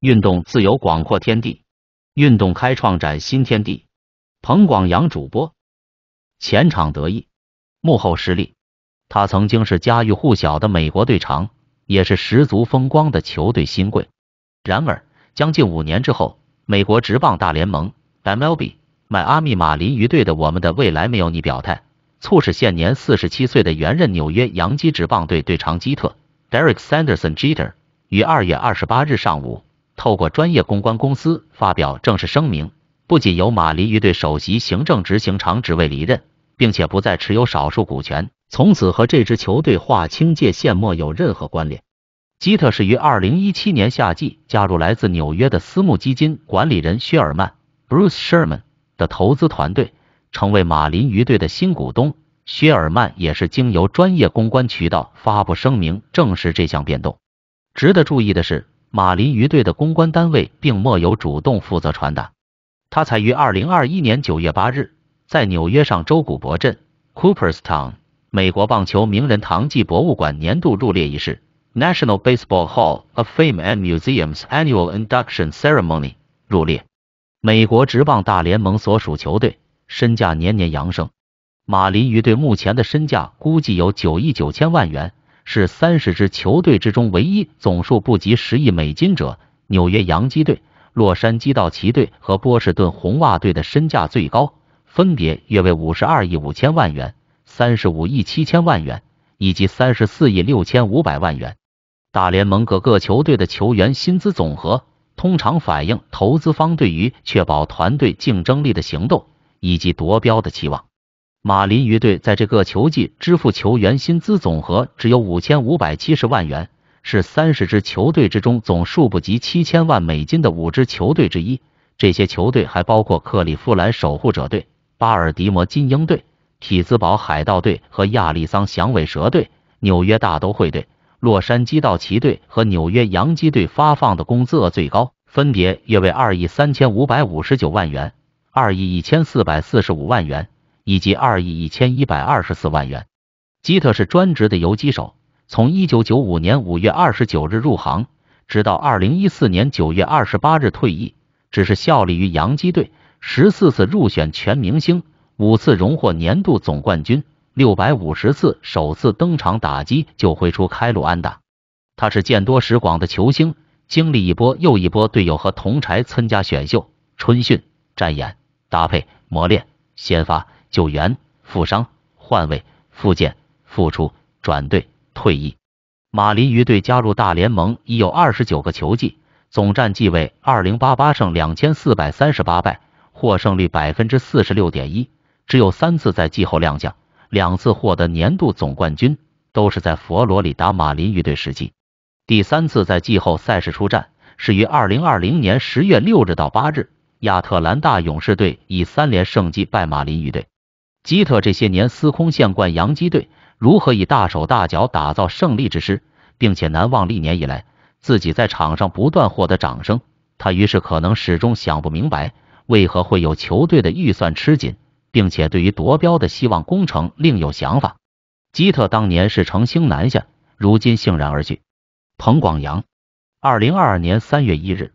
运动自由广阔天地，运动开创崭新天地。彭广阳主播，前场得意，幕后失利。他曾经是家喻户晓的美国队长，也是十足风光的球队新贵。然而，将近五年之后，美国职棒大联盟 （MLB） 迈阿密马林鱼队的我们的未来没有你表态，促使现年四十七岁的原任纽约扬基职棒队队长基特 （Derek Sanderson Jeter） 于二月二十八日上午。透过专业公关公司发表正式声明，不仅由马林鱼队首席行政执行长职位离任，并且不再持有少数股权，从此和这支球队划清界限，莫有任何关联。基特是于二零一七年夏季加入来自纽约的私募基金管理人薛尔曼 （Bruce Sherman） 的投资团队，成为马林鱼队的新股东。薛尔曼也是经由专业公关渠道发布声明，证实这项变动。值得注意的是。马林鱼队的公关单位并没有主动负责传达，他才于二零二一年九月八日在纽约上周古柏镇 （Cooperstown） 美国棒球名人堂暨博物馆年度入列仪式 （National Baseball Hall of Fame and Museums Annual Induction Ceremony） 入列。美国职棒大联盟所属球队身价年年扬升，马林鱼队目前的身价估计有九亿九千万元。是三十支球队之中唯一总数不及十亿美金者。纽约洋基队、洛杉矶道奇队和波士顿红袜队的身价最高，分别约为五十二亿五千万元、三十五亿七千万元以及三十四亿六千五百万元。大联盟各个球队的球员薪资总和，通常反映投资方对于确保团队竞争力的行动以及夺标的期望。马林鱼队在这个球季支付球员薪资总和只有五千五百七十万元，是三十支球队之中总数不及七千万美金的五支球队之一。这些球队还包括克利夫兰守护者队、巴尔的摩金鹰队、匹兹堡海盗队和亚利桑响尾蛇队、纽约大都会队、洛杉矶道奇队和纽约洋基队发放的工资额最高，分别约为二亿三千五百五十九万元、二亿一千四百四十五万元。以及二亿一千一百二十四万元。基特是专职的游击手，从一九九五年五月二十九日入行，直到二零一四年九月二十八日退役，只是效力于洋基队，十四次入选全明星，五次荣获年度总冠军，六百五十次首次登场打击就会出开路安打。他是见多识广的球星，经历一波又一波队友和同柴参加选秀、春训、站演、搭配、磨练、先发。救援、负伤、换位、复健、复出、转队、退役。马林鱼队加入大联盟已有二十九个球季，总战绩为二零八八胜两千四百三十八败，获胜率百分之四十六点一。只有三次在季后亮相，两次获得年度总冠军，都是在佛罗里达马林鱼队时期。第三次在季后赛赛事出战，是于二零二零年十月六日到八日，亚特兰大勇士队以三连胜击败马林鱼队。基特这些年司空见惯洋基队，如何以大手大脚打造胜利之师，并且难忘历年以来自己在场上不断获得掌声，他于是可能始终想不明白，为何会有球队的预算吃紧，并且对于夺标的希望工程另有想法。基特当年是乘兴南下，如今悻然而去。彭广阳，二零二二年三月一日。